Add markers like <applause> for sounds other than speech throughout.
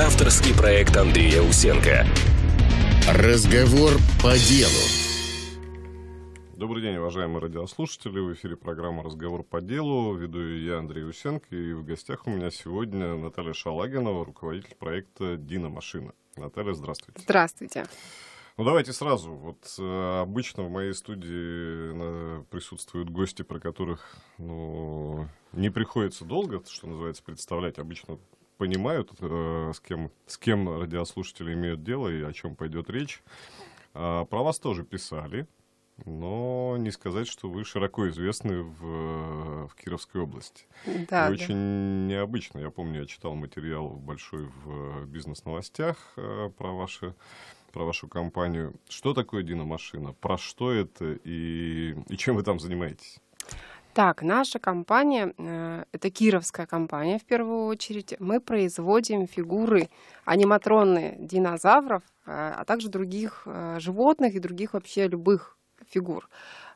Авторский проект Андрея Усенко. Разговор по делу. Добрый день, уважаемые радиослушатели. В эфире программа «Разговор по делу». Веду ее я, Андрей Усенко. И в гостях у меня сегодня Наталья Шалагинова, руководитель проекта «Дина Машина». Наталья, здравствуйте. Здравствуйте. Ну, давайте сразу. Вот э, обычно в моей студии э, присутствуют гости, про которых ну, не приходится долго, что называется, представлять. Обычно понимают, э, с, кем, с кем радиослушатели имеют дело и о чем пойдет речь. А, про вас тоже писали, но не сказать, что вы широко известны в, э, в Кировской области. Да, и да. очень необычно. Я помню, я читал материал большой в бизнес-новостях э, про ваши про вашу компанию. Что такое Диномашина? Про что это и, и чем вы там занимаетесь? Так, наша компания, э, это кировская компания в первую очередь, мы производим фигуры аниматронные динозавров, э, а также других э, животных и других вообще любых фигур.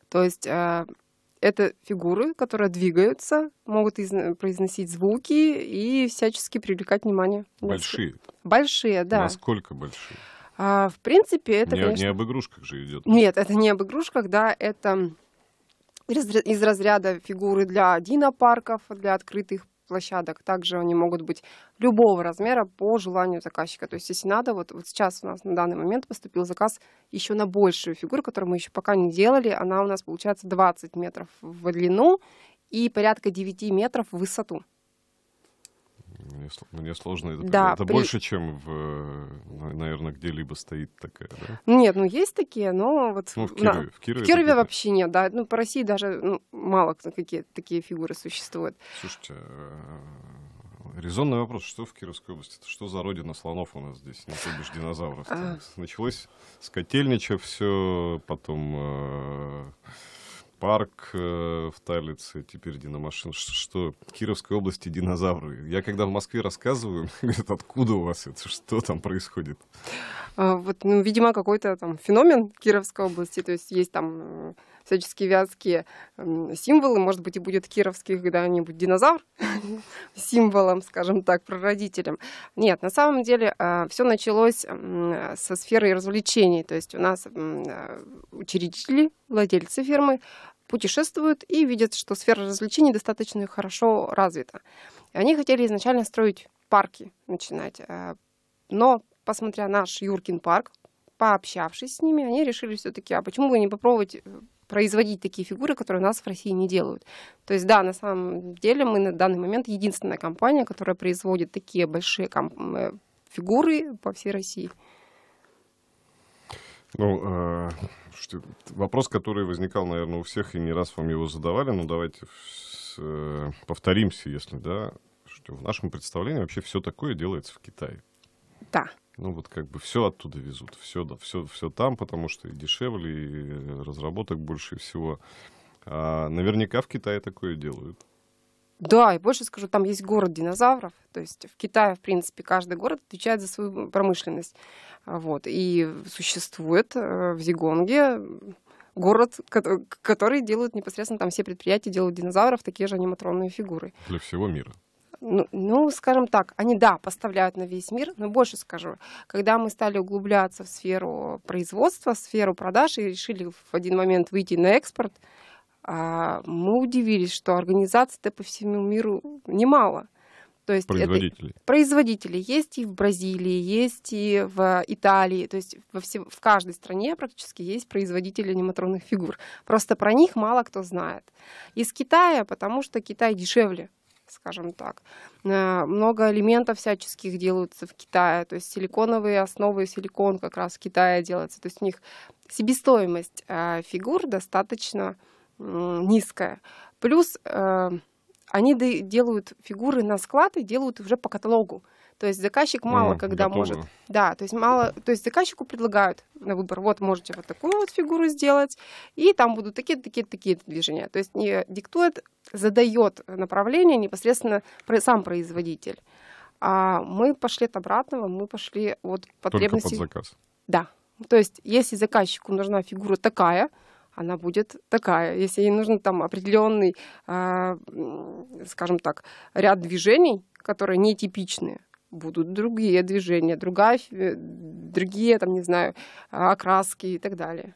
То есть это фигуры, которые двигаются, могут произносить звуки и всячески привлекать внимание. Большие. Большие, да. Насколько большие? А, в принципе, это. Не, конечно... не об игрушках же идет. Нет, это не об игрушках, да, это из разряда фигуры для динопарков, для открытых площадок. Также они могут быть любого размера по желанию заказчика. То есть, если надо, вот, вот сейчас у нас на данный момент поступил заказ еще на большую фигуру, которую мы еще пока не делали. Она у нас получается 20 метров в длину и порядка 9 метров в высоту. Мне, мне сложно это да, Это при... больше, чем, в, наверное, где-либо стоит такая, да? Нет, ну есть такие, но вот... Ну, в Кирове, на... в Кирове, в Кирове вообще нет, да. Ну, по России даже ну, мало какие такие фигуры существуют. Слушайте, э, резонный вопрос, что в Кировской области? Что за родина слонов у нас здесь, не ну, то бишь динозавров? А. Началось с Котельнича все, потом... Э парк э, в Талице, теперь Диномашин. Что, что? В Кировской области динозавры. Я когда в Москве рассказываю, <laughs> говорят, откуда у вас это? Что там происходит? А, вот, ну, видимо, какой-то там феномен Кировской области. То есть есть там э, всяческие вязкие символы. Может быть, и будет кировский когда-нибудь динозавр <laughs> символом, скажем так, прародителем. Нет, на самом деле а, все началось со сферы развлечений. То есть у нас а, учредители, владельцы фирмы путешествуют и видят, что сфера развлечений достаточно хорошо развита. Они хотели изначально строить парки, начинать. А, но, посмотря наш Юркин парк, пообщавшись с ними, они решили все-таки, а почему бы не попробовать э, производить такие фигуры, которые у нас в России не делают. То есть, да, на самом деле мы на данный момент единственная компания, которая производит такие большие комп- э, фигуры по всей России. Ну, э, вопрос, который возникал, наверное, у всех, и не раз вам его задавали, но давайте э, повторимся, если да, что в нашем представлении вообще все такое делается в Китае. Да. Ну вот как бы все оттуда везут, все, да, все, все там, потому что и дешевле, и разработок больше всего. А наверняка в Китае такое делают. Да, и больше скажу, там есть город динозавров. То есть в Китае, в принципе, каждый город отвечает за свою промышленность. Вот. И существует э, в Зигонге город, который делают непосредственно там все предприятия, делают динозавров, такие же аниматронные фигуры. Для всего мира ну, ну, скажем так, они, да, поставляют на весь мир, но больше скажу, когда мы стали углубляться в сферу производства, в сферу продаж и решили в один момент выйти на экспорт, а, мы удивились, что организаций-то по всему миру немало. То есть производители. Это, производители есть и в Бразилии, есть и в Италии, то есть во все, в каждой стране практически есть производители аниматронных фигур. Просто про них мало кто знает. Из Китая, потому что Китай дешевле скажем так. Э, много элементов всяческих делаются в Китае, то есть силиконовые основы, силикон как раз в Китае делается. То есть у них себестоимость э, фигур достаточно низкая. Плюс э, они делают фигуры на склад и делают уже по каталогу. То есть заказчик мало а, когда готовы. может. Да, то есть мало, то есть заказчику предлагают на выбор, вот можете вот такую вот фигуру сделать, и там будут такие, такие, такие движения. То есть не диктует, задает направление непосредственно сам производитель. А мы пошли от обратного, мы пошли от потребности. Только под заказ. Да. То есть, если заказчику нужна фигура такая, она будет такая. Если ей нужен там определенный, а, скажем так, ряд движений, которые нетипичные, будут другие движения, другая, э, другие, там, не знаю, окраски и так далее.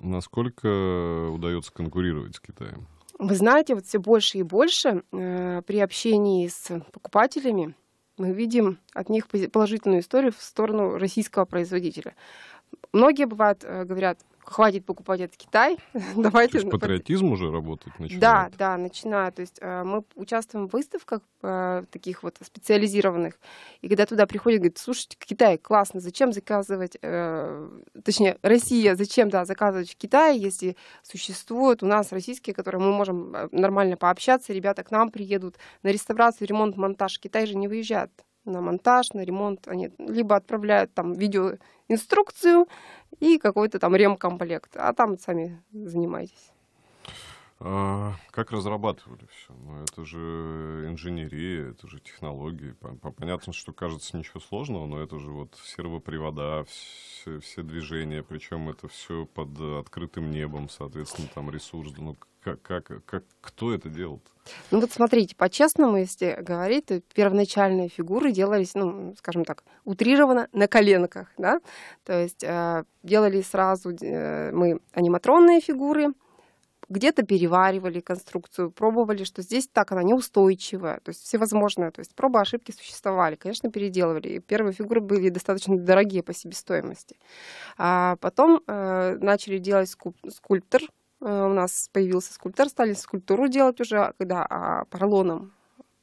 Насколько удается конкурировать с Китаем? Вы знаете, вот все больше и больше э, при общении с покупателями мы видим от них положительную историю в сторону российского производителя. Многие бывают, э, говорят, хватит покупать этот Китай, <laughs> давайте... То есть патриотизм уже работать начинает? Да, да, начинает. То есть мы участвуем в выставках э, таких вот специализированных, и когда туда приходят, говорят, слушайте, Китай классно, зачем заказывать, э, точнее, Россия, зачем, да, заказывать в Китае, если существуют у нас российские, которые мы можем э, нормально пообщаться, ребята к нам приедут на реставрацию, ремонт, монтаж, Китай же не выезжает на монтаж, на ремонт. Они либо отправляют там видеоинструкцию и какой-то там ремкомплект, а там сами занимайтесь. А, как разрабатывали все? Ну, это же инженерия, это же технологии. Понятно, что кажется ничего сложного, но это же вот сервопривода, все, все движения, причем это все под открытым небом, соответственно, там ресурс. Ну, как, как, как, кто это делал? -то? Ну вот смотрите, по-честному, если говорить, то первоначальные фигуры делались, ну, скажем так, утрированно на коленках, да, то есть э, делали сразу э, мы аниматронные фигуры, где-то переваривали конструкцию, пробовали, что здесь так она неустойчивая, то есть всевозможное, то есть проба ошибки существовали, конечно, переделывали. И первые фигуры были достаточно дорогие по себестоимости. А потом э, начали делать скульптор, Э, у нас появился скульптор, стали скульптуру делать уже, когда а, а поролоном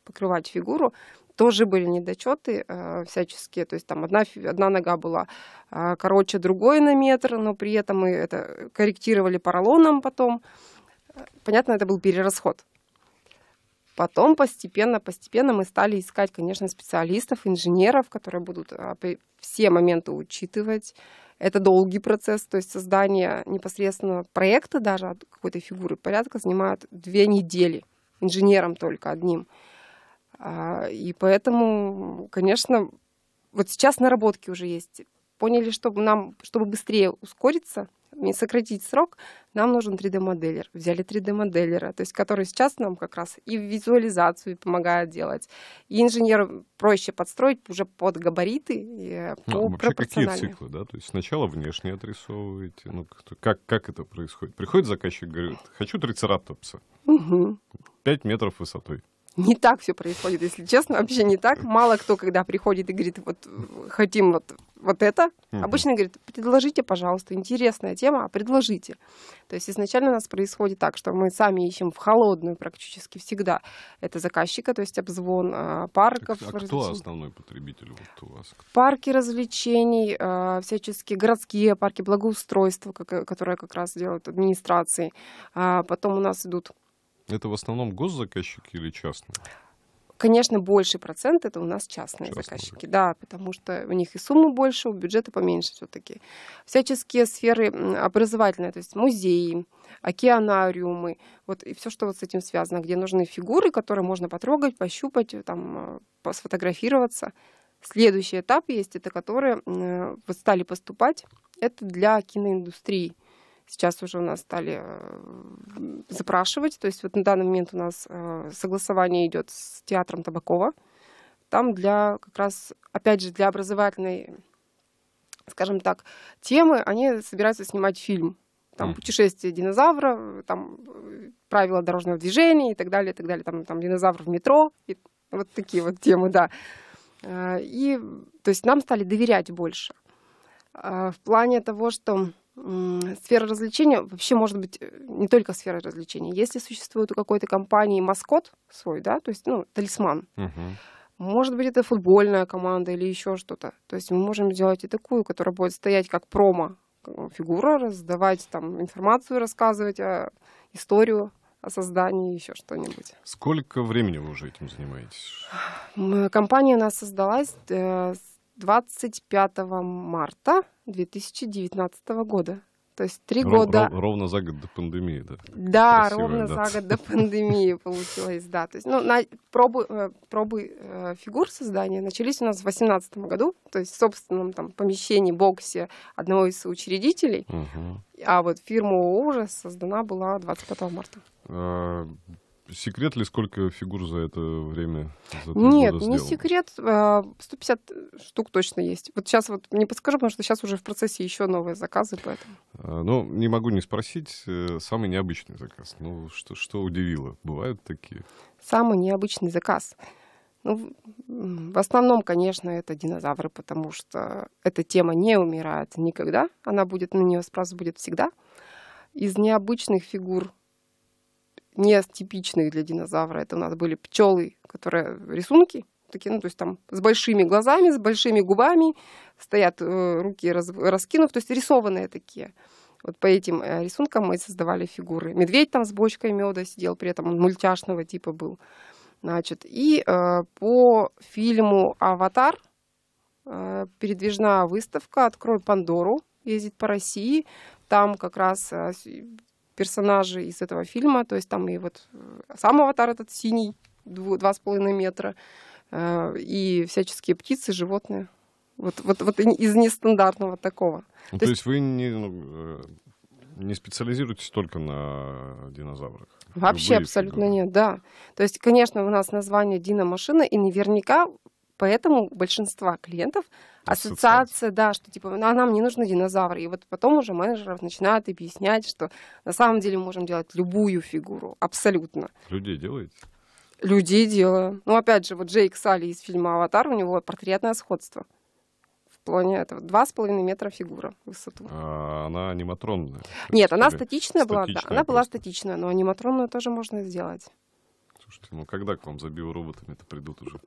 покрывать фигуру, тоже были недочеты э, всяческие. То есть там одна, одна нога была э, короче другой на метр, но при этом мы это корректировали поролоном потом. Понятно, это был перерасход. Потом постепенно, постепенно мы стали искать, конечно, специалистов, инженеров, которые будут э, все моменты учитывать, это долгий процесс, то есть создание непосредственно проекта даже от какой-то фигуры порядка занимает две недели инженером только одним. А, и поэтому, конечно, вот сейчас наработки уже есть. Поняли, чтобы нам, чтобы быстрее ускориться, сократить срок, нам нужен 3D-моделлер. Взяли 3D-моделлера, то есть который сейчас нам как раз и визуализацию помогает делать. И инженеру проще подстроить уже под габариты. И э, ну, по ну, вообще какие циклы, да? То есть сначала внешне отрисовываете. Ну, как, как это происходит? Приходит заказчик, говорит, хочу трицератопса. Угу. 5 метров высотой. Не так все происходит, если честно, вообще не так. Э. Мало кто, когда приходит и говорит, вот э, хотим вот вот это. Угу. Обычно говорит, предложите, пожалуйста, интересная тема, а предложите. То есть изначально у нас происходит так, что мы сами ищем в холодную практически всегда. Это заказчика, то есть обзвон а, парков. А, а кто основной потребитель вот у вас? Парки развлечений, а, всяческие городские парки благоустройства, как, которые как раз делают администрации. потом у нас идут... Это в основном госзаказчики или частные? Конечно, больший процент это у нас частные, частные заказчики, да, потому что у них и суммы больше, у бюджета поменьше все-таки. Всяческие сферы образовательные, то есть музеи, океанариумы, вот и все, что вот с этим связано, где нужны фигуры, которые можно потрогать, пощупать, там, э, сфотографироваться. Следующий этап есть, это которые э, вот стали поступать, это для киноиндустрии. Сейчас уже у нас стали э, запрашивать. То есть вот на данный момент у нас э, согласование идет с театром Табакова. Там для как раз, опять же, для образовательной, скажем так, темы они собираются снимать фильм. Там путешествие динозавра, там э, правила дорожного движения и так далее, и так далее. Там, там динозавр в метро, и вот такие вот темы, да. И, то есть нам стали доверять больше. В плане того, что сфера развлечения вообще может быть э, не только сфера развлечения. Если существует у какой-то компании маскот свой, да, то есть, ну, талисман, угу. может быть, это футбольная команда или еще что-то. То есть мы можем сделать и такую, которая будет стоять как промо ну, фигура, раздавать там информацию, рассказывать о а, историю о создании еще что-нибудь. Сколько времени вы уже этим занимаетесь? Компания у нас создалась э, с 25 марта 2019 года. То есть три года. Ров, ровно за год до пандемии, да? Да, Красивая ровно дата. за год до пандемии получилось, да. То есть, ну, на, пробы, э, пробы э, фигур создания начались у нас в 2018 году, то есть в собственном там помещении, боксе одного из учредителей. Угу. А вот фирма ужас создана была 25 марта. А, секрет ли, сколько фигур за это время? За Нет, не секрет. 150 а, штук точно есть. Вот сейчас вот не подскажу, потому что сейчас уже в процессе еще новые заказы, поэтому. А, ну, не могу не спросить. Э, самый необычный заказ. Ну, что, что удивило? Бывают такие? Самый необычный заказ. Ну, в основном, конечно, это динозавры, потому что эта тема не умирает никогда. Она будет, на нее спрос будет всегда. Из необычных фигур не типичных для динозавра. Это у нас были пчелы, которые рисунки, такие, ну, то есть там с большими глазами, с большими губами, стоят э, руки раз, раскинув, то есть рисованные такие. Вот по этим э, рисункам мы создавали фигуры. Медведь там с бочкой меда сидел, при этом он мультяшного типа был. Значит, и э, по фильму «Аватар» э, передвижная выставка «Открой Пандору» ездит по России. Там как раз э, персонажи из этого фильма. То есть там и вот э, сам аватар этот синий, два с половиной метра, э, и всяческие птицы, животные. Вот, вот, вот из нестандартного такого. Ну, то, то есть, есть вы не, ну, э, не специализируетесь только на динозаврах? Вообще Любые абсолютно фигуры. нет, да. То есть, конечно, у нас название «Диномашина», и наверняка Поэтому у большинства клиентов ассоциация, да, что типа, «Ну, а нам не нужны динозавры. И вот потом уже менеджеров начинают объяснять, что на самом деле мы можем делать любую фигуру, абсолютно. Людей делаете? Людей делаю. Ну, опять же, вот Джейк Салли из фильма «Аватар», у него портретное сходство плане этого. Два с половиной метра фигура в высоту. А она аниматронная? Нет, она статичная, статичная была, да. Она просто. была статичная, но аниматронную тоже можно сделать. Слушайте, ну когда к вам за биороботами-то придут уже?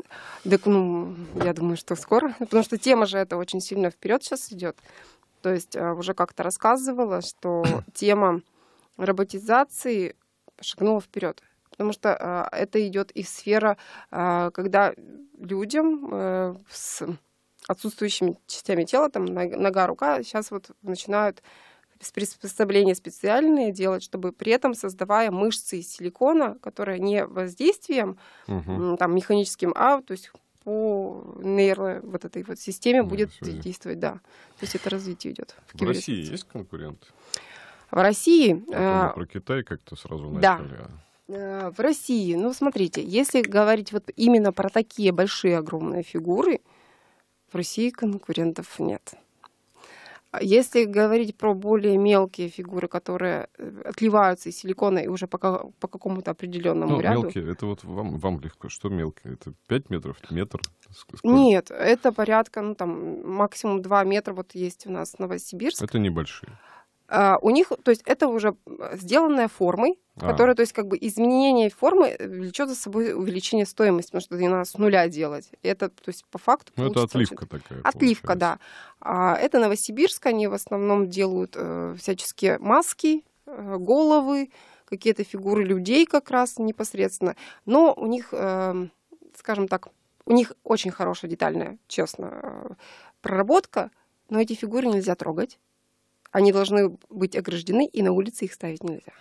Так, ну, я думаю, что скоро. Потому что тема же это очень сильно вперед сейчас идет. То есть а, уже как-то рассказывала, что <coughs> тема роботизации шагнула вперед. Потому что а, это идет и сфера, а, когда людям э, с отсутствующими частями тела, там нога, рука, сейчас вот начинают приспособления специальные делать, чтобы при этом создавая мышцы из силикона, которые не воздействием угу. там, механическим, а то есть по нейро вот этой вот системе да, будет связи. действовать, да. То есть это развитие идет. В, в России есть конкуренты? В России... А, э... про Китай как-то сразу да. начали. Да э, в России, ну, смотрите, если говорить вот именно про такие большие огромные фигуры, в России конкурентов нет. А если говорить про более мелкие фигуры, которые э, отливаются из силикона и уже по, по какому-то определенному ну, ряду... мелкие, это вот вам, вам легко. Что мелкие? Это 5 метров, метр? Сколько? Нет, это порядка, ну там, максимум 2 метра вот есть у нас в Новосибирске. Это небольшие. А, у них, то есть это уже э, сделанная формой, а. которая, то есть как бы изменение формы э, влечет за собой увеличение стоимости, потому что это надо с нуля делать. Это, то есть по факту... Ну, это отливка очень... такая. Отливка, получается. да. А, это Новосибирск, они в основном делают uh, всяческие маски, головы, какие-то фигуры людей как раз непосредственно. Но у них, скажем так, у них очень хорошая детальная, честно, проработка, но эти фигуры нельзя трогать. Они должны быть ограждены, и на улице их ставить нельзя.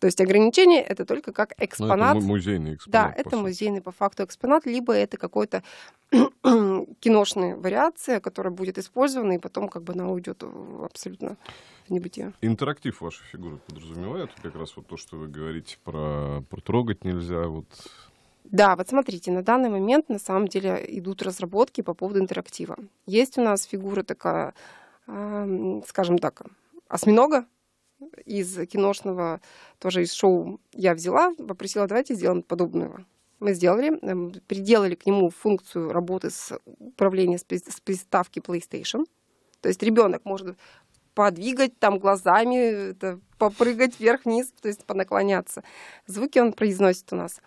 То есть ограничение это только как ну, экспонат. это музейный экспонат. Да, это сути. музейный по факту экспонат, либо это какой-то <clears throat> киношная вариация, которая будет использована, и потом как бы она уйдет абсолютно в небытие. Интерактив вашей фигуры подразумевает как раз вот то, что вы говорите про, про трогать нельзя, вот да, вот смотрите, на данный момент на самом деле идут разработки по поводу интерактива. Есть у нас фигура такая скажем так, осьминога из киношного, тоже из шоу я взяла, попросила, давайте сделаем подобного. Мы сделали, эм, переделали к нему функцию работы с управления с приставки PlayStation. То есть ребенок может подвигать там глазами, это, попрыгать вверх-вниз, то есть понаклоняться. Звуки он произносит у нас.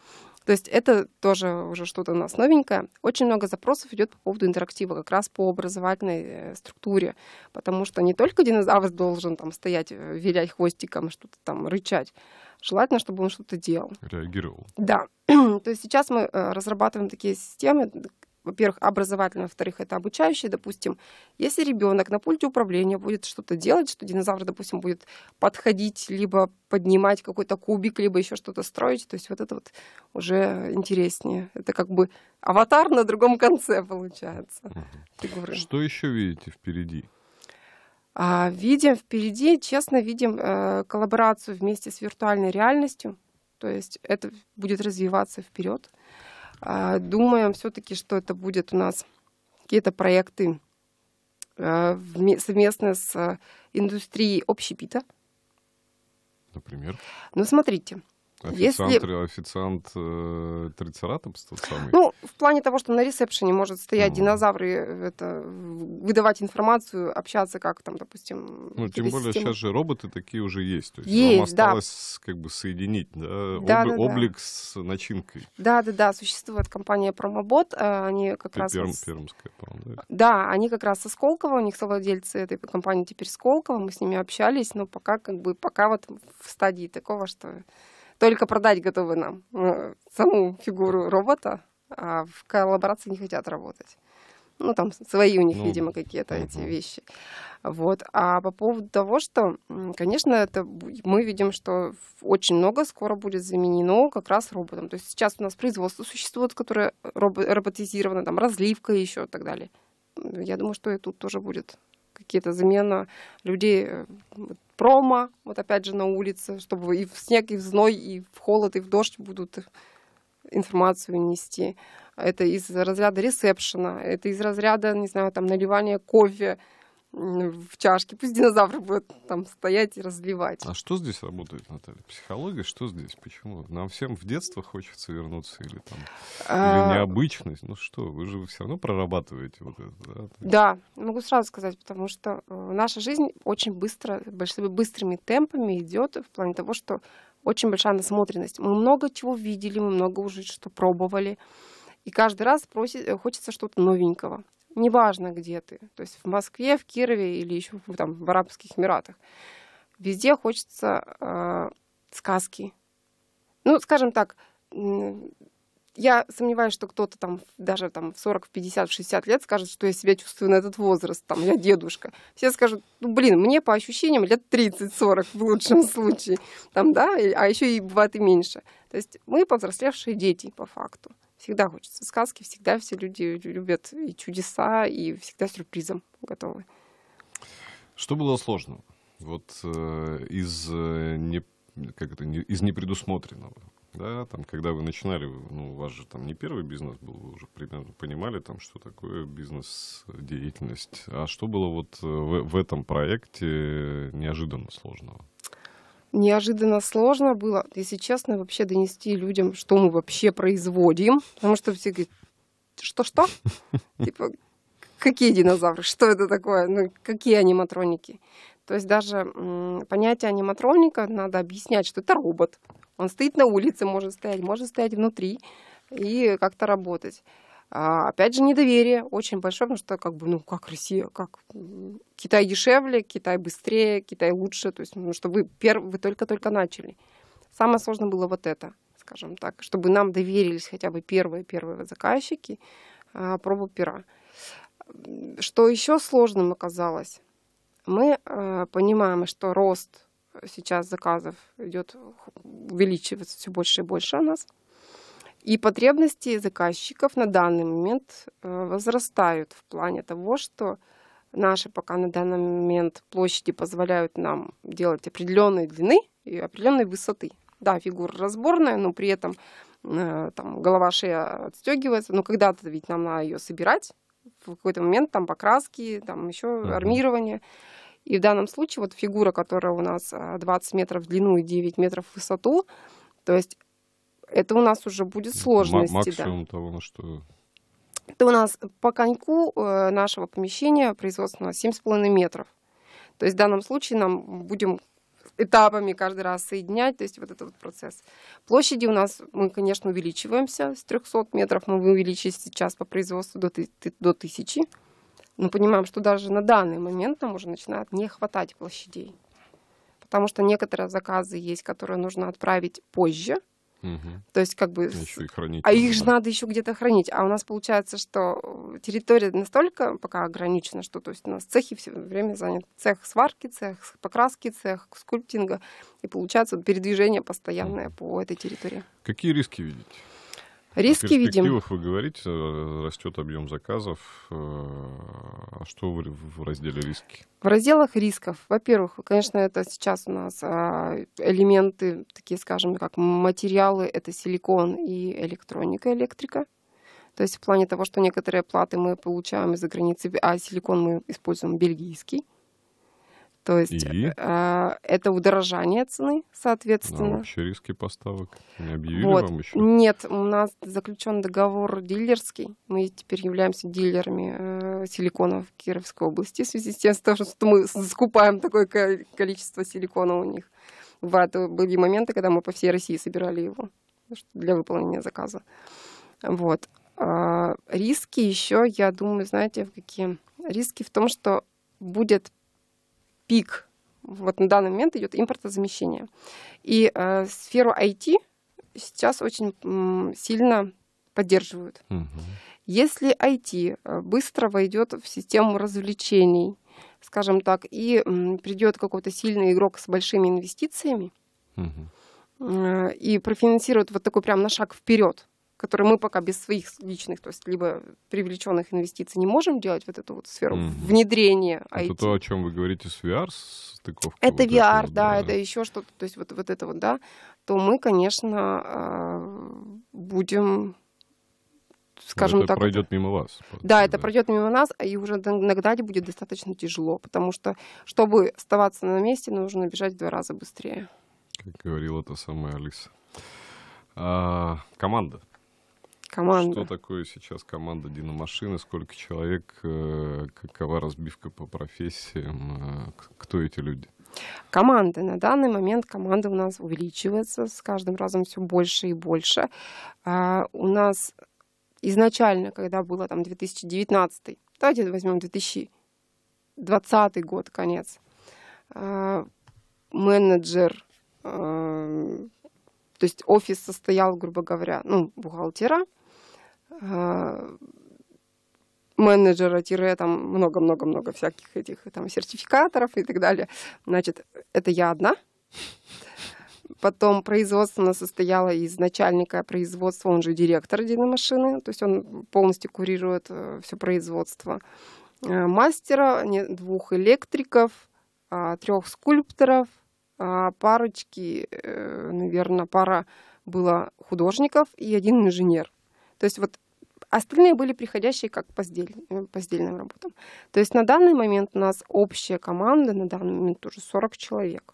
То есть это тоже уже что-то у нас новенькое. Очень много запросов идет по поводу интерактива, как раз по образовательной э, структуре, потому что не только динозавр должен там стоять, э, вилять хвостиком, что-то там рычать, Желательно, чтобы он что-то делал. Реагировал. Да. <clears throat> То есть сейчас мы э, разрабатываем такие системы, во-первых, образовательный, во-вторых, это обучающий, допустим, если ребенок на пульте управления будет что-то делать, что динозавр, допустим, будет подходить, либо поднимать какой-то кубик, либо еще что-то строить, то есть вот это вот уже интереснее. Это как бы аватар на другом конце получается. Фигуры. Что еще видите впереди? А, видим впереди, честно, видим э, коллаборацию вместе с виртуальной реальностью. То есть это будет развиваться вперед. А, думаем все-таки, что это будет у нас какие-то проекты а, совместно с индустрией общепита. Например? Ну, смотрите, Официант, Если... официант э, трицератопс тот самый? Ну, в плане того, что на ресепшене может стоять mm. динозавры, это, выдавать информацию, общаться как там, допустим... Ну, тем более система. сейчас же роботы такие уже есть. То есть, есть вам осталось да. как бы соединить да, да, об... да, облик да. с начинкой. Да-да-да, существует компания Промобот, э, они как Ты раз... Перм, с... Пермская, по-моему, да? Да, они как раз со Сколково, у них совладельцы этой компании теперь Сколково, мы с ними общались, но пока как бы, пока вот в стадии такого, что только продать готовы нам э, саму фигуру робота, а в коллаборации не хотят работать. Ну, там свои у них, ну, видимо, какие-то эти вещи. Вот. А по поводу того, что, конечно, это мы видим, что очень много скоро будет заменено как раз роботом. То есть сейчас у нас производство существует, которое роботизировано, там разливка еще и так далее. Ну, я думаю, что и тут тоже будет какие-то замена людей э, промо, вот опять же на улице, чтобы и в снег, и в зной, и в холод, и в дождь будут информацию нести. Это из разряда ресепшена, это из разряда, не знаю, там, наливания кофе, в чашке. Пусть динозавры будут там стоять и разливать. А что здесь работает, Наталья? Психология? Что здесь? Почему? Нам всем в детство хочется вернуться или там а... или необычность? Ну что, вы же все равно прорабатываете вот это, да? Да, могу сразу сказать, потому что э, наша жизнь очень быстро, большими быстрыми темпами идет в плане того, что очень большая насмотренность. Мы много чего видели, мы много уже что пробовали. И каждый раз просит, э, хочется что-то новенького неважно где ты, то есть в Москве, в Кирове или еще там, в Арабских Эмиратах. Везде хочется э, сказки. Ну, скажем так, я сомневаюсь, что кто-то там даже там, в 40, в 50, в 60 лет скажет, что я себя чувствую на этот возраст, там, я дедушка. Все скажут, ну, блин, мне по ощущениям лет 30-40 в лучшем случае, там, да, а еще и бывает и меньше. То есть мы повзрослевшие дети, по факту. Всегда хочется сказки, всегда все люди любят и чудеса, и всегда сюрпризом готовы. Что было сложно? Вот э, из, э, не, как это, не, из непредусмотренного. Да, там, когда вы начинали, ну, у вас же там не первый бизнес был, вы уже примерно понимали, там, что такое бизнес-деятельность. А что было вот э, в, в этом проекте неожиданно сложного? неожиданно сложно было, если честно, вообще донести людям, что мы вообще производим. Потому что все говорят, что-что? <laughs> Типа, какие динозавры? Что это такое? Ну, какие аниматроники? То есть даже понятие аниматроника надо объяснять, что это робот. Он стоит на улице, может стоять, может стоять внутри и как-то работать. А, опять же, недоверие очень большое, потому что как бы, ну, как Россия, как Китай дешевле, Китай быстрее, Китай лучше, то есть, ну, что вы, пер... вы только-только начали. Самое сложное было вот это, скажем так, чтобы нам доверились хотя бы первые-первые заказчики, а, пробу пера. Что еще сложным оказалось? Мы а, понимаем, что рост сейчас заказов идет увеличиваться все больше и больше у нас – и потребности заказчиков на данный момент э, возрастают в плане того, что наши пока на данный момент площади позволяют нам делать определенной длины и определенной высоты. Да, фигура разборная, но при этом э, там, голова шея отстегивается. Но когда-то ведь нам надо ее собирать. В какой-то момент там покраски, там еще армирование. И в данном случае вот фигура, которая у нас 20 э, метров в длину и 9 метров в высоту, то есть это у нас уже будет сложности. М- максимум да. того, на что... Это у нас по коньку э, нашего помещения производственного 7,5 метров. То есть в данном случае нам будем этапами каждый раз соединять, то есть вот этот вот процесс. Площади у нас, мы, конечно, увеличиваемся с 300 метров, мы увеличились сейчас по производству до, до 1000, но понимаем, что даже на данный момент нам уже начинает не хватать площадей, потому что некоторые заказы есть, которые нужно отправить позже, Угу. То есть как бы... А еще и хранить. А их же надо еще где-то хранить. А у нас получается, что э, территория настолько пока ограничена, что то есть у нас цехи все время заняты. Цех сварки, цех покраски, цех скульптинга. И получается передвижение постоянное угу. по этой территории. Какие риски видите? Риски видим. В перспективах видим. вы говорите, э, растет объем заказов. Э, а что в разделе риски? В разделах рисков, во-первых, конечно, это сейчас у нас а, элементы, такие, скажем, как материалы, это силикон и электроника, электрика. То есть в плане того, что некоторые платы мы получаем из-за границы, а силикон мы используем бельгийский. То есть и? А, это удорожание цены, соответственно. Да, вообще риски поставок не объявили вот. вам еще? Нет, у нас заключен договор дилерский. Мы теперь являемся дилерами э, силикона в Кировской области в связи с тем, что мы скупаем такое количество силикона у них. Бывают, э, были моменты, когда мы по всей России собирали его для выполнения заказа. Вот. А, риски еще, я думаю, знаете, в какие? Риски в том, что будет пик, вот на данный момент идет импортозамещение. И э, сферу IT сейчас очень сильно поддерживают. Угу. Если IT э, быстро войдет в систему развлечений, скажем так, и придет какой-то сильный игрок с большими инвестициями угу. э, и профинансирует вот такой прям на шаг вперед, которые мы пока без своих личных, то есть либо привлеченных инвестиций не можем делать, вот эту вот сферу mm-hmm. внедрения IT. Это то, о чем вы говорите с VR, стыковка? Это вот VR, это, да, да, это еще что-то, то есть вот, вот это вот, да, то мы, конечно, а, будем скажем это так. пройдет мимо вас. Да, это да. пройдет мимо нас, и уже нагнать будет достаточно тяжело, потому что, чтобы оставаться на месте, нужно бежать в два раза быстрее. Как говорила та самая Алиса. А, команда команда. Что такое сейчас команда Диномашины, сколько человек, э, какова разбивка по профессиям, э, кто эти люди? Команда На данный момент команда у нас увеличивается с каждым разом все больше и больше. А, у нас изначально, когда было там 2019, давайте возьмем 2020 год, конец, а, менеджер, э, то есть офис состоял, грубо говоря, ну, бухгалтера, Э, менеджера, тире, там много-много-много всяких этих там сертификаторов и так далее. Значит, это я одна. Потом производство у состояло из начальника производства, он же директор единой машины, то есть он полностью курирует э, все производство. Э, мастера, двух электриков, трех скульпторов, парочки, наверное, пара было художников и один инженер. То есть вот Остальные были приходящие как по, сдель, э, по сдельным работам. То есть на данный момент у нас общая команда, на данный момент уже 40 человек.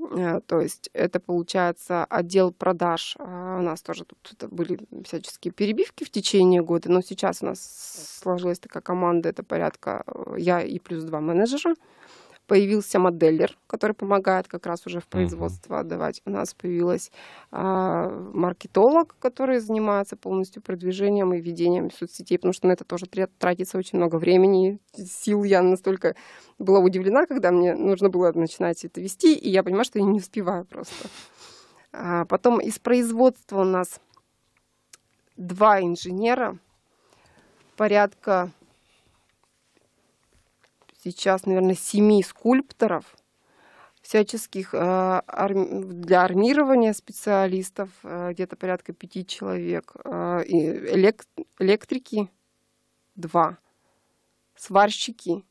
Э, то есть это получается отдел продаж. А у нас тоже тут были всяческие перебивки в течение года, но сейчас у нас сложилась такая команда, это порядка э, я и плюс два менеджера. Появился моделлер, который помогает как раз уже в производство uh-huh. отдавать. У нас появилась а, маркетолог, который занимается полностью продвижением и ведением соцсетей, потому что на это тоже тратится очень много времени, сил. Я настолько была удивлена, когда мне нужно было начинать это вести, и я понимаю, что я не успеваю просто. А, потом из производства у нас два инженера, порядка сейчас, наверное, семи скульпторов всяческих э, для армирования специалистов, э, где-то порядка пяти человек, э, электрики два, сварщики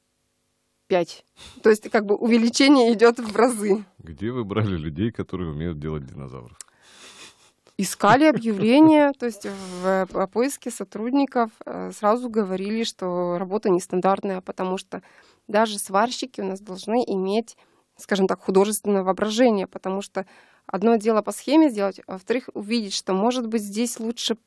пять. То есть как бы увеличение идет в разы. Где вы брали людей, которые умеют делать динозавров? искали объявления, <laughs> то есть в, в поиске сотрудников сразу говорили, что работа нестандартная, потому что даже сварщики у нас должны иметь, скажем так, художественное воображение, потому что одно дело по схеме сделать, а во-вторых, увидеть, что, может быть, здесь лучше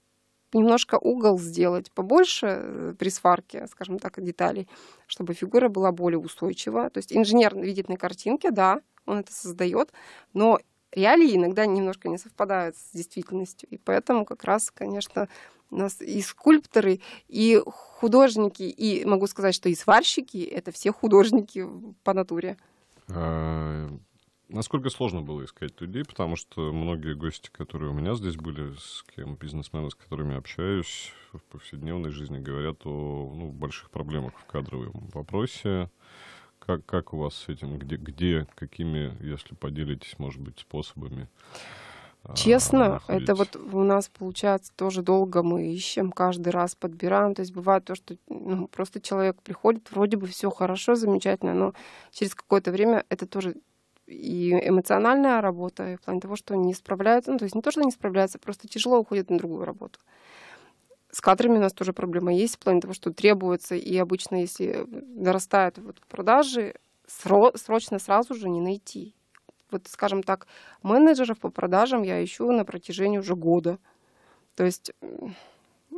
немножко угол сделать побольше э, при сварке, скажем так, деталей, чтобы фигура была более устойчива. То есть инженер видит на картинке, да, он это создает, но реалии иногда немножко не совпадают с действительностью. И поэтому как раз, конечно, у нас и скульпторы, и художники, и могу сказать, что и сварщики — это все художники по натуре. А, насколько сложно было искать людей, потому что многие гости, которые у меня здесь были, с кем бизнесмены, с которыми общаюсь в повседневной жизни, говорят о ну, больших проблемах в кадровом вопросе. Как, как у вас с этим? Где, где, какими, если поделитесь, может быть, способами? А, Честно, а, это вот у нас получается тоже долго мы ищем, каждый раз подбираем. То есть бывает то, что ну, просто человек приходит, вроде бы все хорошо, замечательно, но через какое-то время это тоже и эмоциональная работа, и в плане того, что не справляются, ну, то есть не то, что не справляются, просто тяжело уходят на другую работу. С кадрами у нас тоже проблема есть, в плане того, что требуется, и обычно, если э, нарастают вот продажи, срочно сразу же не найти вот, скажем так, менеджеров по продажам я ищу на протяжении уже года. То есть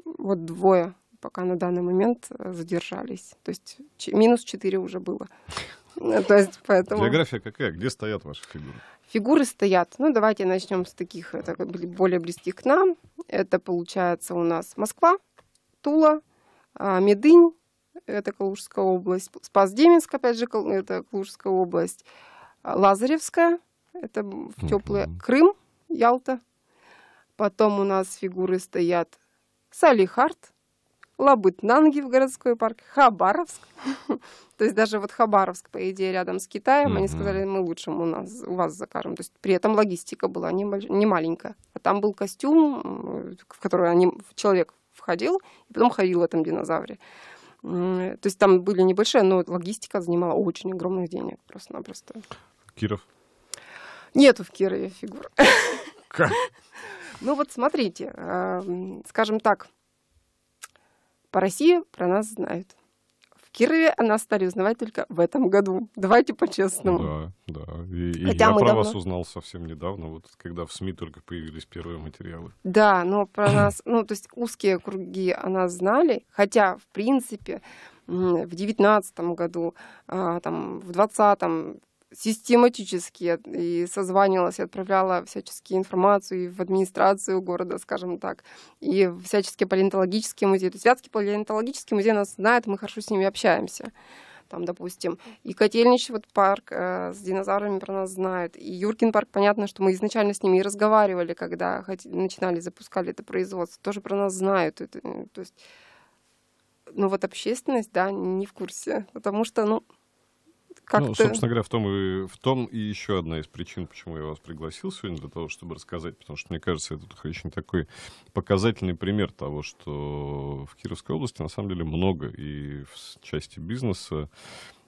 вот двое пока на данный момент э, задержались. То есть минус четыре уже было. Ну, то есть, поэтому... География какая? Где стоят ваши фигуры? Фигуры стоят. Ну, давайте начнем с таких это, более близких к нам. Это получается у нас Москва, Тула, а, Медынь, это Калужская область, Спас-Деменск, опять же, это Калужская область, Лазаревская, это в теплый mm-hmm. Крым, Ялта. Потом у нас фигуры стоят Салихард, Нанги в городской парке, Хабаровск. <laughs> То есть даже вот Хабаровск, по идее, рядом с Китаем, они сказали, мы лучшим у нас, у вас закажем. То есть при этом логистика была не, маленькая. А там был костюм, в который человек входил, и потом ходил в этом динозавре. То есть там были небольшие, но логистика занимала очень огромных денег просто-напросто. Киров? Нету в Кирове фигур. <laughs> Как? Ну вот смотрите, а, скажем так, по России про нас знают. Кирове о нас стали узнавать только в этом году. Давайте по-честному. Да, да. И, и Хотя я про давно... вас узнал совсем недавно, вот когда в СМИ только появились первые материалы. Да, но про <clears throat> нас, ну, то есть узкие круги о нас знали. Хотя, в принципе, в девятнадцатом году, а, там, в двадцатом систематически и созванивалась, и отправляла всяческие информацию и в администрацию города, скажем так, и в всяческие палеонтологические музеи. То есть Вятский палеонтологический музей нас знает, мы хорошо с ними общаемся там, допустим, и Котельнич, вот парк э, с динозаврами про нас знает. и Юркин парк, понятно, что мы изначально с ними и разговаривали, когда хотели, начинали, запускали это производство, тоже про нас знают, это, ну, то есть, ну вот общественность, да, не в курсе, потому что, ну, как Ну, собственно говоря, в том, и, в том и еще одна из причин, почему я вас пригласил сегодня, для того, чтобы рассказать, потому что, мне кажется, это очень такой показательный пример того, что в Кировской области на самом деле много и в части бизнеса,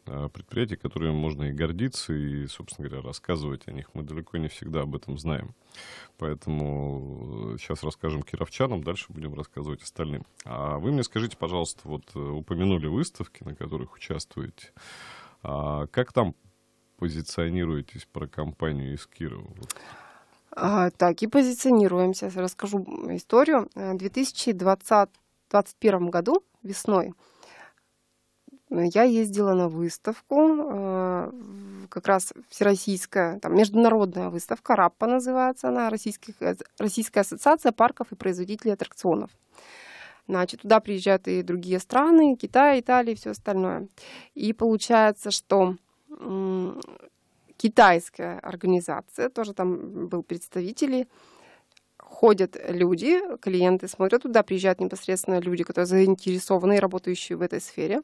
а, предприятий, которыми можно и гордиться, и, собственно говоря, рассказывать о них. Мы далеко не всегда об этом знаем. Поэтому сейчас э, расскажем кировчанам, дальше будем рассказывать остальным. А вы мне скажите, пожалуйста, вот э, упомянули выставки, на которых участвуете. А как там позиционируетесь про компанию из Кирова? А, так, и позиционируемся. Расскажу историю. Э, в 2021 году весной э, я ездила на выставку, э, как раз всероссийская, там, международная выставка, РАППа называется она, Российская ассоциация парков и производителей аттракционов. Значит, туда приезжают и другие страны, Китай, Италия и все остальное. И получается, что китайская организация, тоже там был представители, ходят люди, клиенты смотрят, туда приезжают непосредственно люди, которые заинтересованы и работающие в этой сфере.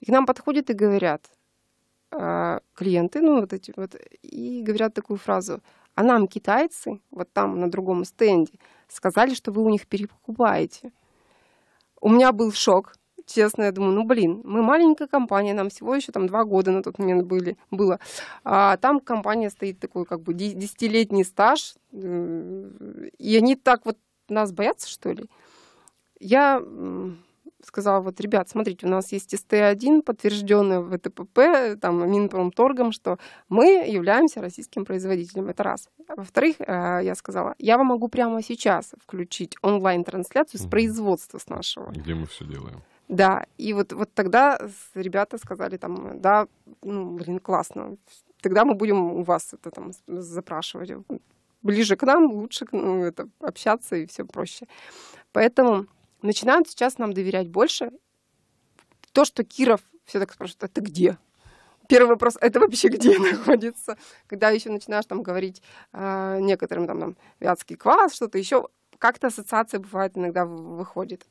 И к нам подходят и говорят, а, клиенты, ну вот эти вот, и говорят такую фразу, а нам китайцы, вот там на другом стенде, сказали, что вы у них перекупаете. У меня был шок, честно, я думаю, ну блин, мы маленькая компания, нам всего еще там два года на тот момент были, было. А там компания стоит такой как бы десятилетний стаж, э, и они так вот нас боятся, что ли? Я сказала, вот, ребят, смотрите, у нас есть СТ-1, подтвержденный в ТПП там, Минпромторгом, что мы являемся российским производителем. Это раз. Во-вторых, э, я сказала, я вам могу прямо сейчас включить онлайн-трансляцию с производства с нашего. Где мы все делаем. Да, и вот, вот тогда ребята сказали там, да, ну, блин, классно, тогда мы будем у вас это там запрашивать. Ближе к нам, лучше ну, это, общаться и все проще. Поэтому начинают сейчас нам доверять больше. То, что Киров все так спрашивают, это «А где? Первый вопрос, «А это вообще где <laughs> находится? Когда еще начинаешь там говорить э, некоторым там, там вятский квас, что-то еще, как-то ассоциация бывает иногда выходит.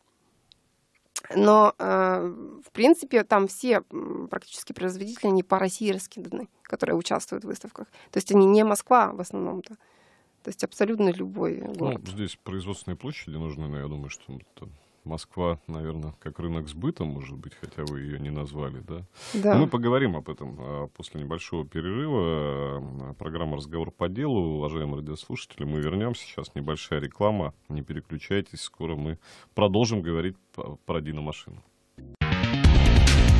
Но, э, в принципе, там все практически производители, они по России раскиданы, которые участвуют в выставках. То есть они не Москва в основном-то. То есть абсолютно любой ну, город. Ну, здесь производственные площади нужны, но я думаю, что там Москва, наверное, как рынок сбыта, может быть, хотя вы ее не назвали, да? Да. мы поговорим об этом а, после небольшого перерыва. Программа «Разговор по делу». Уважаемые радиослушатели, мы вернемся. Сейчас небольшая реклама. Не переключайтесь. Скоро мы продолжим говорить про диномашину.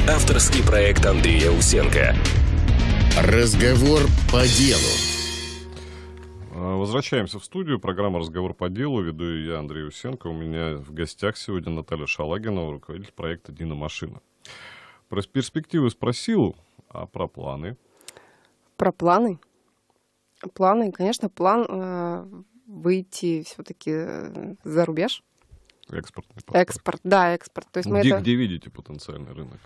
Авторский проект Андрея Усенко. «Разговор по делу». А, возвращаемся в студию. Программа «Разговор по делу». Веду я, Андрей Усенко. У меня в гостях сегодня Наталья Шалагина, руководитель проекта «Дина Машина». Про перспективы спросил, а про планы? Про планы? Планы, конечно, план э, выйти все-таки за рубеж. Экспортный Экспорт, да, экспорт. То есть мы где, это... где видите потенциальный рынок?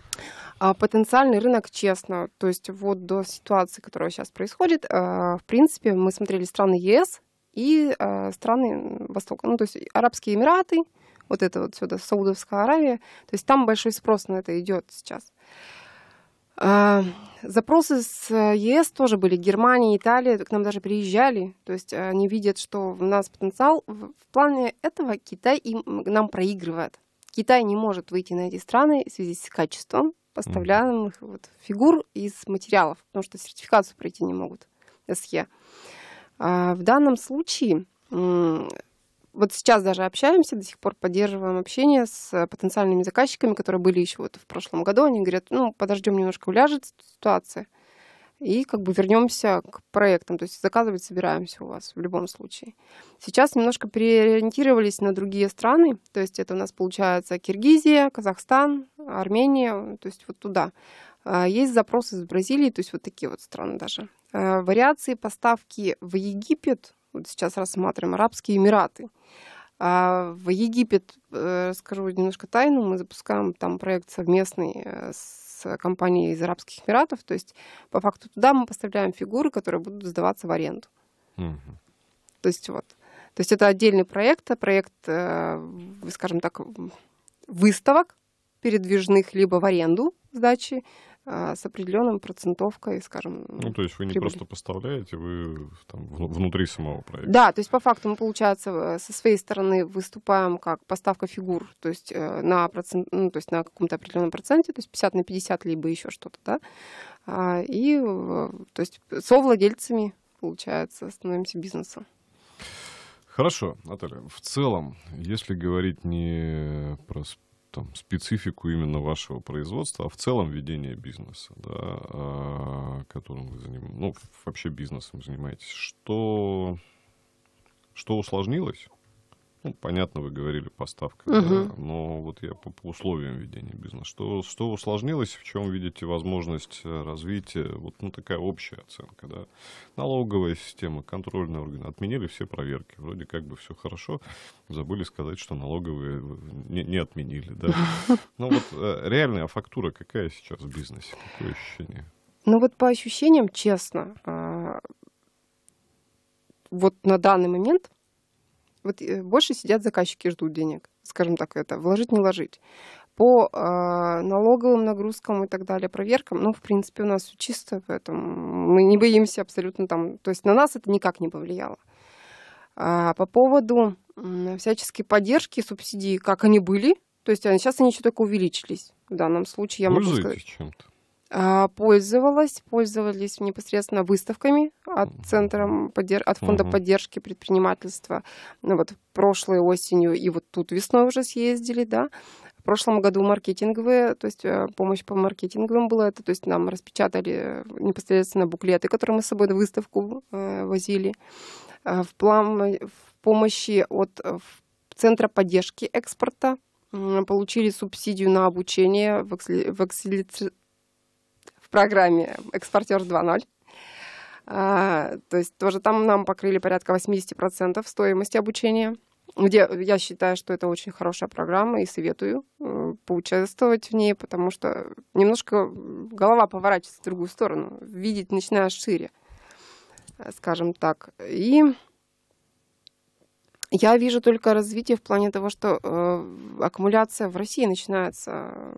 А, потенциальный рынок, честно, то есть вот до ситуации, которая сейчас происходит, а, в принципе, мы смотрели страны ЕС и а, страны Востока, ну то есть Арабские Эмираты, вот это вот сюда, Саудовская Аравия, то есть там большой спрос на это идет сейчас. А, запросы с э, ЕС тоже были. Германия, Италия к нам даже приезжали. То есть э, они видят, что у нас потенциал. В плане этого Китай им, нам проигрывает. Китай не может выйти на эти страны в связи с качеством поставляемых вот, фигур из материалов, потому что сертификацию пройти не могут СЕ. А в данном случае вот сейчас даже общаемся, до сих пор поддерживаем общение с э, потенциальными заказчиками, которые были еще вот в прошлом году. Они говорят, ну, подождем немножко уляжет ситуация. И как бы вернемся к проектам. То есть заказывать собираемся у вас в любом случае. Сейчас немножко переориентировались на другие страны. То есть это у нас получается Киргизия, Казахстан, Армения. То есть вот туда. А, есть запросы из Бразилии, то есть вот такие вот страны даже. А, вариации поставки в Египет вот сейчас рассматриваем, Арабские Эмираты. А в Египет, э, расскажу немножко тайну, мы запускаем там проект совместный э, с компанией из Арабских Эмиратов, то есть по факту туда мы поставляем фигуры, которые будут сдаваться в аренду. Угу. То есть вот. То есть это отдельный проект, э, проект, скажем так, выставок передвижных либо в аренду сдачи, а, с определенным процентовкой, скажем. Ну, то есть вы не прибыли. просто поставляете, вы там, внутри самого проекта. Да, то есть по факту мы, получается, со своей стороны выступаем как поставка фигур, то есть э, на, процент, ну, то есть на каком-то определенном проценте, то есть 50 на 50, либо еще что-то, да. А, и, э, то есть, совладельцами, получается, становимся бизнесом. Хорошо, Наталья, в целом, если говорить не про там, специфику именно вашего производства, а в целом ведение бизнеса, да, а, которым вы занимаетесь, ну, вообще бизнесом занимаетесь, что, что усложнилось? Ну, понятно, вы говорили поставка, угу. да, но вот я по, по условиям ведения бизнеса. Что, что усложнилось, в чем видите возможность э, развития? Вот ну, такая общая оценка. Да. Налоговая система, контрольные органы. Отменили все проверки. Вроде как бы все хорошо. Забыли сказать, что налоговые э, не, не отменили. Да. <laughs> Но ну вот э, реальная фактура какая сейчас в бизнесе? Какое ощущение? Ну вот по ощущениям, честно, а, вот на данный момент вот э, больше сидят заказчики, ждут денег, скажем так, это вложить, не ложить. По э, налоговым нагрузкам и так далее, проверкам, ну, в принципе, у нас все чисто, поэтому мы не боимся абсолютно там, то есть на нас это никак не повлияло. А по поводу всяческой поддержки, субсидий, как они были, то есть а, сейчас они еще только увеличились в данном случае, я могу сказать. чем-то. А, пользовалась, пользовались непосредственно выставками от центра поддер, от фонда угу. поддержки предпринимательства. Ну, вот прошлой осенью и вот тут весной уже съездили, да. В прошлом году маркетинговые, то есть э, помощь по маркетинговым была это, то есть нам распечатали непосредственно буклеты, которые мы с собой на выставку э, возили. А, в, план, э, в помощи от э, Центра поддержки экспорта получили субсидию на обучение в, эксели... в, эксели программе «Экспортер 2.0». А, то есть тоже там нам покрыли порядка 80% стоимости обучения, где я считаю, что это очень хорошая программа и советую э, поучаствовать в ней, потому что немножко голова поворачивается в другую сторону, видеть начинаешь шире, скажем так. И я вижу только развитие в плане того, что э, аккумуляция в России начинается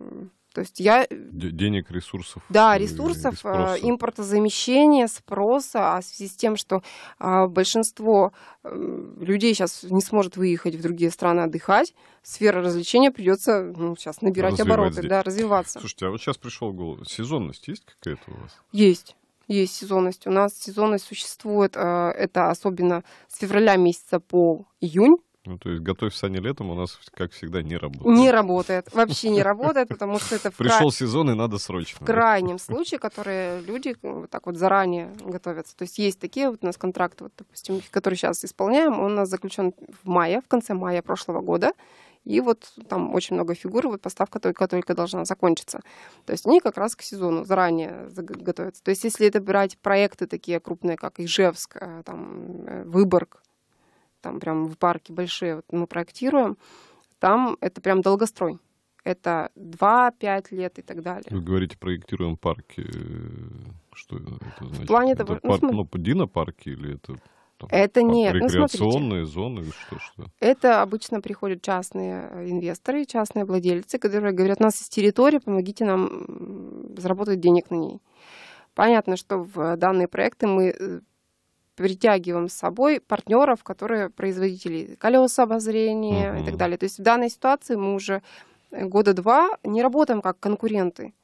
то есть я... Э, денег, ресурсов. Да, ресурсов, э, импортозамещения, спроса. А в связи с тем, что а, большинство э, людей сейчас не сможет выехать в другие страны отдыхать, сфера развлечения придется ну, сейчас набирать Развивать обороты, здесь. да, развиваться. Слушайте, а вот сейчас пришел голову. Сезонность есть какая-то у вас? Есть есть сезонность. У нас сезонность существует, это особенно с февраля месяца по июнь. Ну, то есть готовь сани летом у нас, как всегда, не работает. Не работает, вообще не работает, потому что это... Пришел сезон, и надо срочно. В крайнем случае, которые люди вот так вот заранее готовятся. То есть есть такие, вот у нас контракты, вот, допустим, который сейчас исполняем, он у нас заключен в мае, в конце мая прошлого года. И вот там очень много фигур, вот поставка только-только должна закончиться. То есть они как раз к сезону заранее готовятся. То есть если это брать проекты такие крупные, как Ижевск, э, там, э, Выборг, там прям в парке большие вот мы проектируем, там это прям долгострой. Это 2-5 лет и так далее. Вы говорите, проектируем парки. Что это значит? В плане это того, ну, парк, ну, смотри... ну, динопарки или это там, это нет. Рекреационные ну, смотрите, зоны или что, что? Это обычно приходят частные э, инвесторы, частные владельцы, которые говорят, у нас есть территория, помогите нам заработать денег на ней. Понятно, что в данные проекты мы э, притягиваем с собой партнеров, которые производители колеса обозрения mm-hmm. и так далее. То есть в данной ситуации мы уже э, года два не работаем как конкуренты.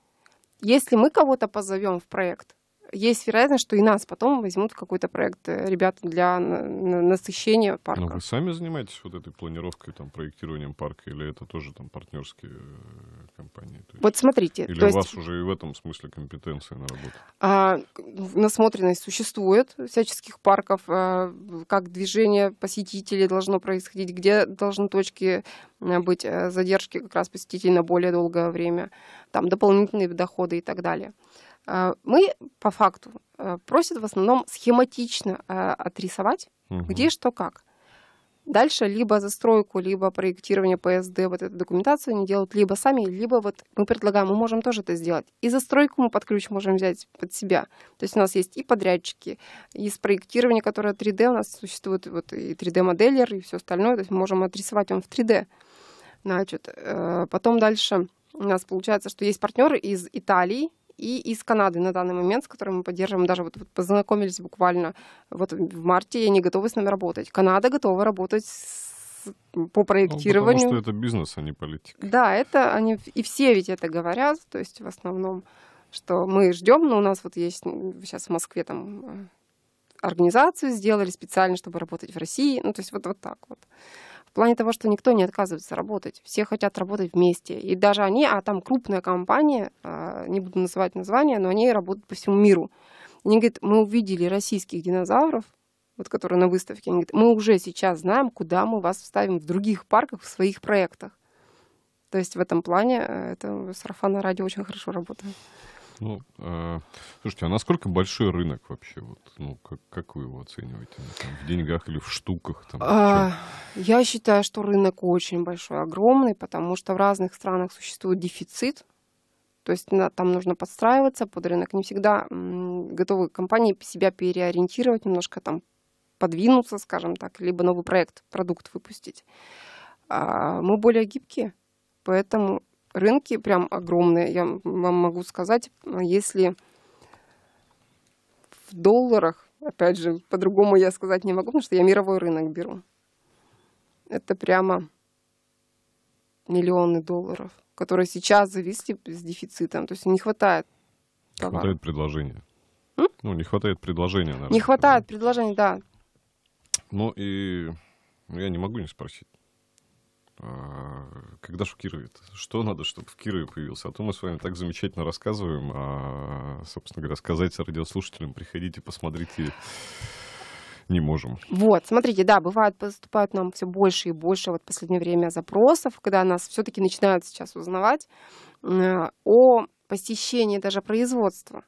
Если мы кого-то позовем в проект, есть вероятность, что и нас потом возьмут в какой-то проект э, ребята для насыщения парка. Но ну, вы сами занимаетесь вот этой планировкой, там, проектированием парка, или это тоже там партнерские э, компании? То есть, вот смотрите. Или то у есть... вас уже и в этом смысле компетенция наработана? А, насмотренность существует всяческих парков, а, как движение посетителей должно происходить, где должны точки а, быть а, задержки как раз посетителей на более долгое время, там дополнительные доходы и так далее. А, мы по факту просят в основном схематично отрисовать, угу. где что как. Дальше либо застройку, либо проектирование ПСД, вот эту документацию они делают либо сами, либо вот мы предлагаем, мы можем тоже это сделать. И застройку мы под ключ можем взять под себя. То есть у нас есть и подрядчики, и проектирования, которое 3D, у нас существует вот и 3D-моделлер, и все остальное, то есть мы можем отрисовать он в 3D. Значит, э, потом дальше у нас получается, что есть партнеры из Италии, и из Канады на данный момент, с которым мы поддерживаем, даже вот, познакомились буквально вот в марте, и они готовы с нами работать. Канада готова работать с по проектированию. Ну, потому что это бизнес, а не политика. Да, это они и все ведь это говорят, то есть в основном, что мы ждем, но у нас вот есть сейчас в Москве там э, организацию сделали специально, чтобы работать в России, ну то есть вот вот так вот плане того, что никто не отказывается работать, все хотят работать вместе. И даже они, а там крупная компания, а, не буду называть название, но они работают по всему миру. Они говорят, мы увидели российских динозавров, вот которые на выставке, они говорят, мы уже сейчас знаем, куда мы вас вставим в других парках, в своих проектах. То есть в этом плане э, это сарафанное радио очень хорошо работает. Ну, э, слушайте, а насколько большой рынок вообще? Вот, ну, как, как вы его оцениваете? Ну, там, в деньгах или в штуках? Там, а, я считаю, что рынок очень большой, огромный, потому что в разных странах существует дефицит. То есть на, там нужно подстраиваться под рынок. Не всегда м, готовы компании себя переориентировать, немножко там подвинуться, скажем так, либо новый проект, продукт выпустить. А, мы более гибкие, поэтому рынки прям огромные, я вам могу сказать, а если в долларах, опять же, по-другому я сказать не могу, потому что я мировой рынок беру. Это прямо миллионы долларов, которые сейчас зависли с дефицитом, то есть не хватает. Товара. Не хватает предложения. М? Ну, не хватает предложения, наверное. Не хватает предложения да. Ну и я не могу не спросить. А, когда шокирует? Что надо, чтобы в Кирове появился? А то мы с вами так замечательно рассказываем, а, собственно говоря, сказать радиослушателям, приходите, посмотрите не можем. Вот, смотрите, да, бывает поступают нам все больше и больше вот в последнее время запросов, когда нас все-таки начинают сейчас узнавать э, о посещении даже производства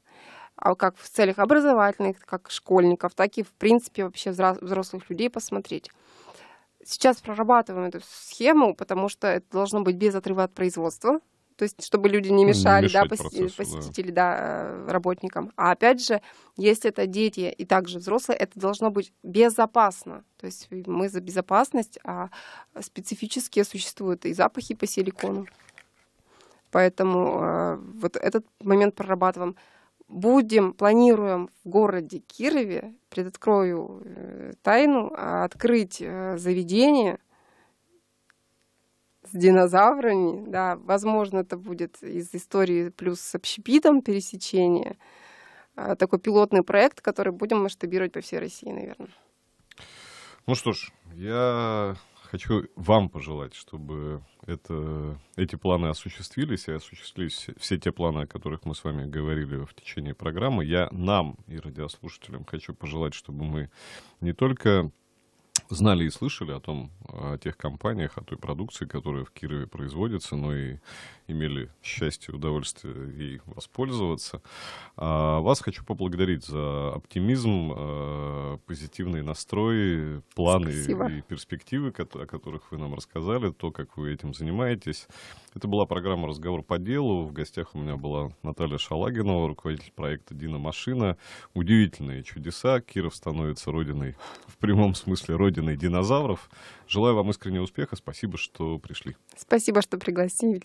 а как в целях образовательных, как школьников, так и, в принципе, вообще взрослых людей посмотреть сейчас прорабатываем эту схему, потому что это должно быть без отрыва от производства. То есть, чтобы люди не мешали, не да, поси- посетители, да. да, э, работникам. А опять же, если это дети и также взрослые, это должно быть безопасно. То есть мы за безопасность, а специфические существуют и запахи по силикону. Поэтому э, вот этот момент прорабатываем будем, планируем в городе Кирове, предоткрою э, тайну, а открыть э, заведение с динозаврами, да, возможно, это будет из истории плюс с общепитом пересечения а, такой пилотный проект, который будем масштабировать по всей России, наверное. Ну что ж, я хочу вам пожелать, чтобы это, эти планы осуществились, и осуществились все те планы, о которых мы с вами говорили в течение программы. Я нам и радиослушателям хочу пожелать, чтобы мы не только знали и слышали о том, о тех компаниях, о той продукции, которая в Кирове производится, но и имели счастье удовольствие ей воспользоваться. А вас хочу поблагодарить за оптимизм, э, позитивные настрой, планы Спасибо. и перспективы, о которых вы нам рассказали, то, как вы этим занимаетесь. Это была программа «Разговор по делу». В гостях у меня была Наталья Шалагинова, руководитель проекта «Дина Машина». Удивительные чудеса. Киров становится родиной, в прямом смысле родиной родиной динозавров. Желаю вам искреннего успеха. Спасибо, что пришли. Спасибо, что пригласили.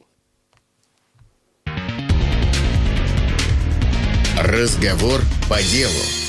Разговор по делу.